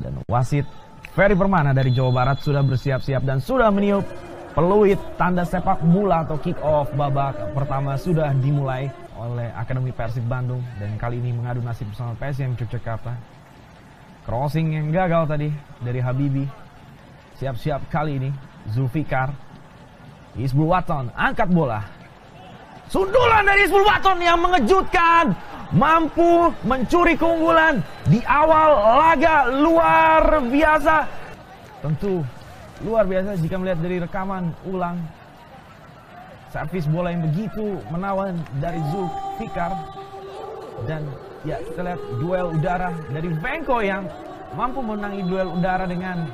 dan wasit Ferry Permana dari Jawa Barat sudah bersiap-siap dan sudah meniup peluit tanda sepak bola atau kick off babak pertama sudah dimulai oleh Akademi Persib Bandung dan kali ini mengadu nasib bersama PSM Yogyakarta. Crossing yang gagal tadi dari Habibi. Siap-siap kali ini Zulfikar Isbul Waton angkat bola. Sundulan dari Isbul Waton yang mengejutkan mampu mencuri keunggulan di awal laga luar biasa. Tentu luar biasa jika melihat dari rekaman ulang. Servis bola yang begitu menawan dari Zulfikar dan ya kita lihat duel udara dari Venko yang mampu menangi duel udara dengan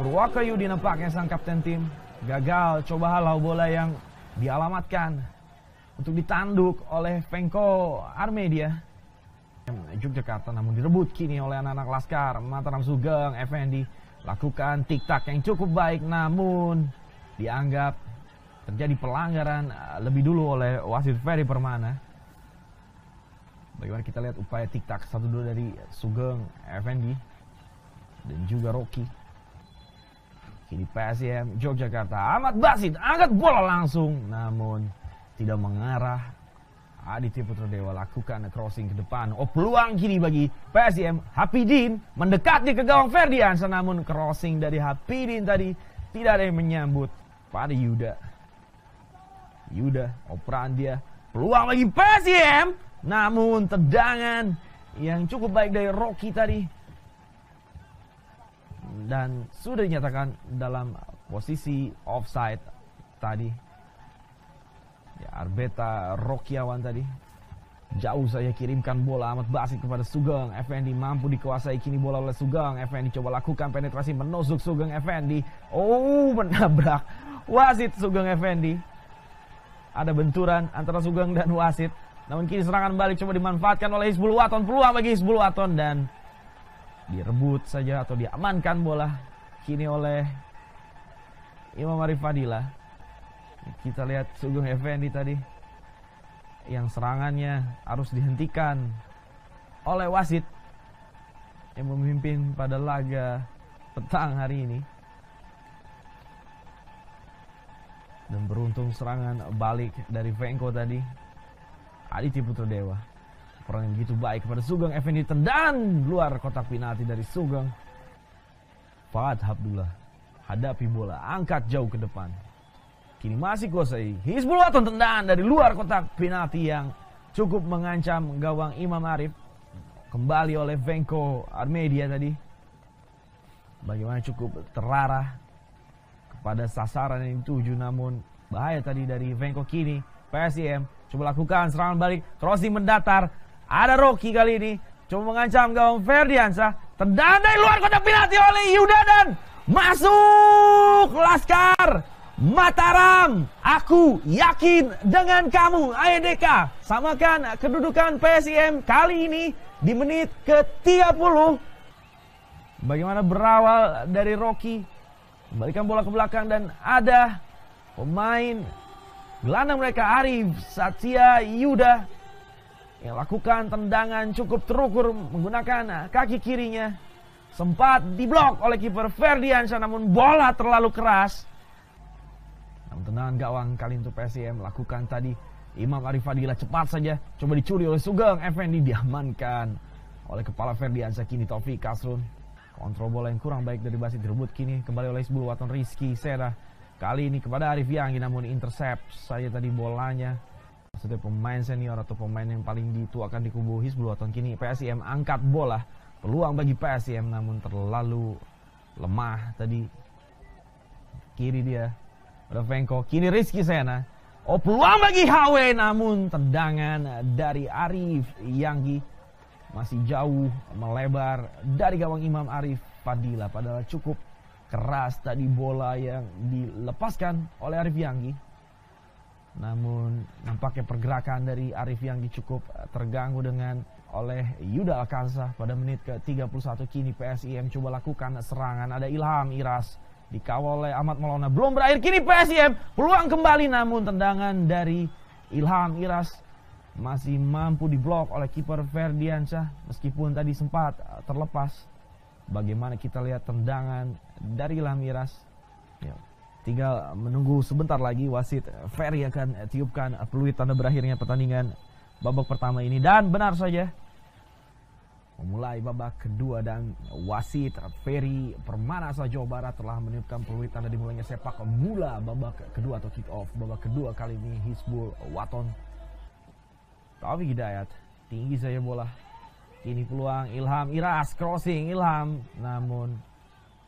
Yudi nampaknya sang kapten tim gagal coba halau bola yang dialamatkan untuk ditanduk oleh Pengko Armedia. Yogyakarta namun direbut kini oleh anak-anak Laskar Mataram Sugeng Effendi lakukan tiktak yang cukup baik namun dianggap terjadi pelanggaran eh, lebih dulu oleh wasit Ferry Permana bagaimana kita lihat upaya tiktak satu dua dari Sugeng Effendi dan juga Rocky kini PSM Yogyakarta amat Basit angkat bola langsung namun tidak mengarah. Aditya Putra Dewa lakukan crossing ke depan. Oh peluang kiri bagi PSM. Hapidin mendekati ke gawang Ferdian. namun crossing dari Hapidin tadi tidak ada yang menyambut pada Yuda. Yuda operan dia peluang bagi PSM namun tendangan yang cukup baik dari Rocky tadi dan sudah dinyatakan dalam posisi offside tadi Ya, Arbeta Rokiawan tadi. Jauh saya kirimkan bola amat Basit kepada Sugeng. Effendi mampu dikuasai kini bola oleh Sugeng. Effendi coba lakukan penetrasi menusuk Sugeng Effendi. Oh, menabrak wasit Sugeng Effendi. Ada benturan antara Sugeng dan wasit. Namun kini serangan balik coba dimanfaatkan oleh Hizbul Waton. Peluang bagi Hizbul Waton dan direbut saja atau diamankan bola kini oleh Imam Arif Fadilah. Kita lihat Sugeng Effendi tadi yang serangannya harus dihentikan oleh wasit yang memimpin pada laga petang hari ini. Dan beruntung serangan balik dari Venko tadi. Aditya Putra Dewa. Peran yang begitu baik kepada Sugeng Effendi tendang luar kotak penalti dari Sugeng. Fahad Abdullah hadapi bola, angkat jauh ke depan. Kini masih kuasai Hizbullah tendangan dari luar kotak penalti yang cukup mengancam gawang Imam Arif. Kembali oleh Venko Armedia tadi. Bagaimana cukup terarah kepada sasaran yang dituju namun bahaya tadi dari Venko kini. PSIM coba lakukan serangan balik. Rossi mendatar. Ada Rocky kali ini. Coba mengancam gawang Ferdiansa. Tendangan dari luar kotak penalti oleh Yuda dan masuk Laskar. Mataram, aku yakin dengan kamu AEDK. Samakan kedudukan PSIM kali ini di menit ke-30. Bagaimana berawal dari Rocky. Balikan bola ke belakang dan ada pemain gelandang mereka Arif Satya Yuda yang lakukan tendangan cukup terukur menggunakan kaki kirinya. Sempat diblok oleh kiper Ferdiansyah namun bola terlalu keras namun tendangan gawang untuk PSIM lakukan tadi Imam Arif Fadila cepat saja coba dicuri oleh Sugeng Effendi diamankan oleh kepala Ferdiansyah kini Taufik Kasrun. Kontrol bola yang kurang baik dari Basit direbut kini kembali oleh Isbul Waton Rizky Sera Kali ini kepada Arif yang namun intercept saya tadi bolanya. Maksudnya pemain senior atau pemain yang paling dituakan di kubu Hizbul Waton kini PSIM angkat bola. Peluang bagi PSIM namun terlalu lemah tadi. Kiri dia Revenko kini Rizky Sena. Oh peluang bagi HW namun tendangan dari Arif Yanggi masih jauh melebar dari gawang Imam Arif Fadila padahal cukup keras tadi bola yang dilepaskan oleh Arif Yanggi. Namun nampaknya pergerakan dari Arif Yanggi cukup terganggu dengan oleh Yuda Alkansah pada menit ke-31 kini PSIM coba lakukan serangan ada Ilham Iras dikawal oleh Ahmad Maulana. Belum berakhir kini PSIM peluang kembali namun tendangan dari Ilham Iras masih mampu diblok oleh kiper Ferdiansyah meskipun tadi sempat terlepas. Bagaimana kita lihat tendangan dari Ilham Iras. Ya, tinggal menunggu sebentar lagi wasit Ferry akan tiupkan peluit tanda berakhirnya pertandingan babak pertama ini dan benar saja Memulai babak kedua dan wasit Ferry Permana asal Jawa Barat telah meniupkan peluit tanda dimulainya sepak bola babak kedua atau kick off. Babak kedua kali ini Hizbul Waton. Taufik Hidayat, tinggi saja bola. Kini peluang Ilham Iras, crossing Ilham. Namun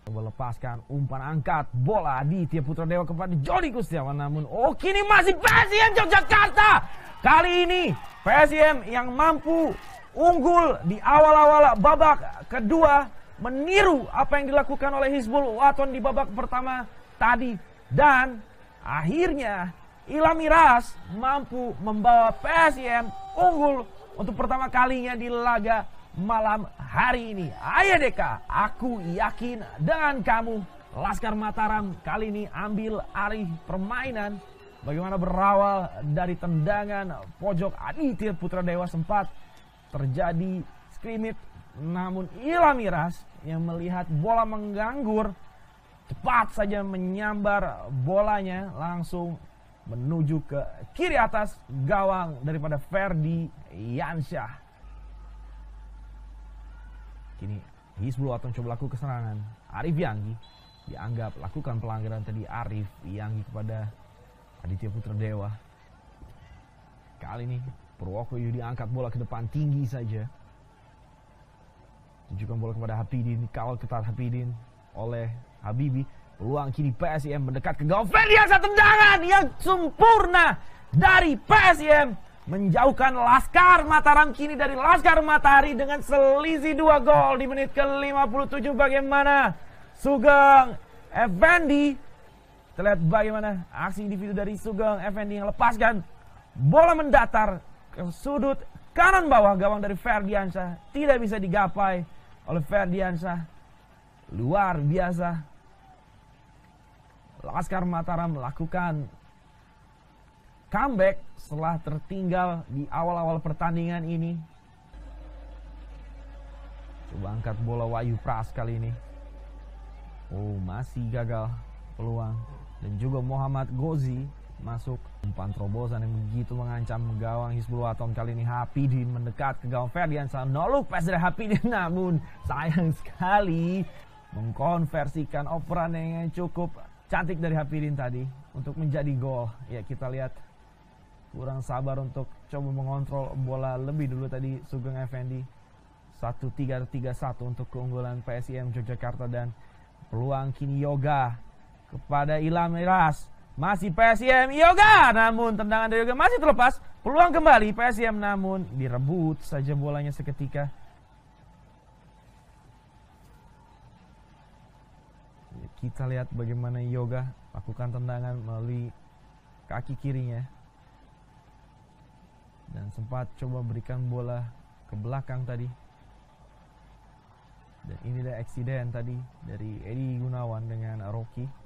melepaskan umpan angkat bola di Tia Putra Dewa kepada Joni Kustiawan namun oh kini masih PSM Yogyakarta kali ini PSM yang mampu unggul di awal-awal babak kedua meniru apa yang dilakukan oleh Hizbul Waton di babak pertama tadi dan akhirnya Ilami Ras mampu membawa PSIM unggul untuk pertama kalinya di laga malam hari ini. Ayo Deka, aku yakin dengan kamu Laskar Mataram kali ini ambil alih permainan bagaimana berawal dari tendangan pojok Aditya Putra Dewa sempat terjadi skrimit namun Ila Miras yang melihat bola mengganggur cepat saja menyambar bolanya langsung menuju ke kiri atas gawang daripada Ferdi Yansyah. Kini Hizbul atau coba laku keserangan. Arif Yanggi dianggap lakukan pelanggaran tadi Arif Yanggi kepada Aditya Putra Dewa. Kali ini Purwoko Yudi angkat bola ke depan tinggi saja. Tunjukkan bola kepada Hapidin. kawal ketat Hapidin oleh Habibi. Peluang kini PSIM mendekat ke gawang. Ferdiansa tendangan yang sempurna dari PSIM menjauhkan Laskar Mataram kini dari Laskar Matahari dengan selisih dua gol di menit ke-57 bagaimana Sugeng Effendi terlihat bagaimana aksi individu dari Sugeng Effendi yang lepaskan bola mendatar sudut kanan bawah gawang dari Ferdiansyah tidak bisa digapai oleh Ferdiansyah luar biasa Laskar Mataram melakukan comeback setelah tertinggal di awal-awal pertandingan ini coba angkat bola Wayu Pras kali ini oh masih gagal peluang dan juga Muhammad Gozi masuk. Umpan terobosan yang begitu mengancam gawang Hizbullah tahun kali ini Hapidin mendekat ke gawang Ferdian Sanolu pas dari Hapidin namun sayang sekali mengkonversikan operan yang cukup cantik dari Hapidin tadi untuk menjadi gol. Ya kita lihat kurang sabar untuk coba mengontrol bola lebih dulu tadi Sugeng Effendi 1-3-3-1 untuk keunggulan PSIM Yogyakarta dan peluang kini Yoga kepada Ilham Miras masih PSM Yoga, namun tendangan dari Yoga masih terlepas. Peluang kembali PSM namun direbut saja bolanya seketika. Ya, kita lihat bagaimana Yoga lakukan tendangan melalui kaki kirinya. Dan sempat coba berikan bola ke belakang tadi. Dan inilah ada eksiden tadi dari Edi Gunawan dengan Rocky.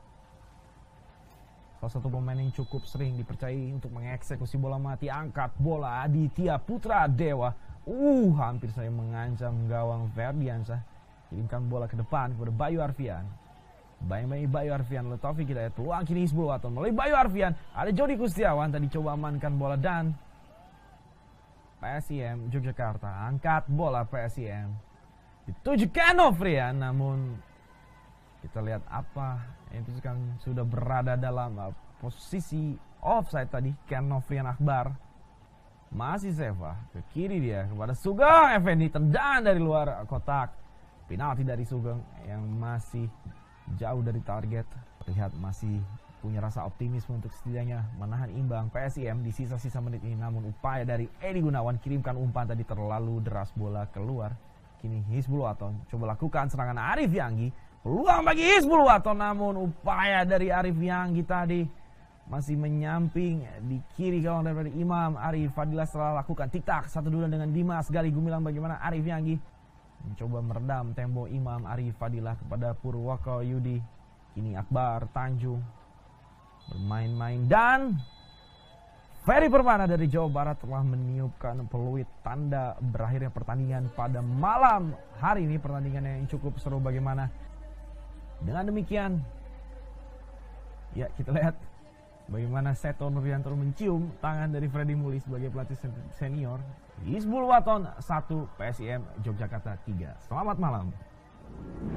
Salah satu pemain yang cukup sering dipercayai untuk mengeksekusi bola mati angkat bola Aditya Putra Dewa. Uh, hampir saya mengancam gawang Ferdiansyah. Kirimkan bola ke depan kepada Bayu Arfian. Bayang-bayang Bayu Arfian, oleh kita lihat peluang kini Isbul Waton. Melalui Bayu Arfian, ada Jody Kustiawan tadi coba amankan bola dan PSIM Yogyakarta angkat bola PSIM. Ditujukan Ofrian, namun kita lihat apa itu sekarang sudah berada dalam uh, posisi offside tadi Ken Novrian Akbar masih Seva ke kiri dia kepada Sugeng Effendi tendangan dari luar kotak penalti dari Sugeng yang masih jauh dari target terlihat masih punya rasa optimisme untuk setidaknya menahan imbang PSIM di sisa-sisa menit ini namun upaya dari Edi Gunawan kirimkan umpan tadi terlalu deras bola keluar kini Hizbul Aton coba lakukan serangan Arif Yanggi Peluang bagi Hizbullah atau namun upaya dari Arif Yanggi tadi masih menyamping di kiri kawan dari Imam Arif Fadilah setelah lakukan tiktak satu duluan dengan Dimas Gali Gumilang bagaimana Arif Yanggi mencoba meredam tembok Imam Arif Fadilah kepada Purwoko Yudi kini Akbar Tanjung bermain-main dan Ferry Permana dari Jawa Barat telah meniupkan peluit tanda berakhirnya pertandingan pada malam hari ini pertandingan yang cukup seru bagaimana dengan demikian, ya kita lihat bagaimana Seto Nuryanto mencium tangan dari Freddy Muli sebagai pelatih senior Hizbul Waton 1 PSIM Yogyakarta 3. Selamat malam.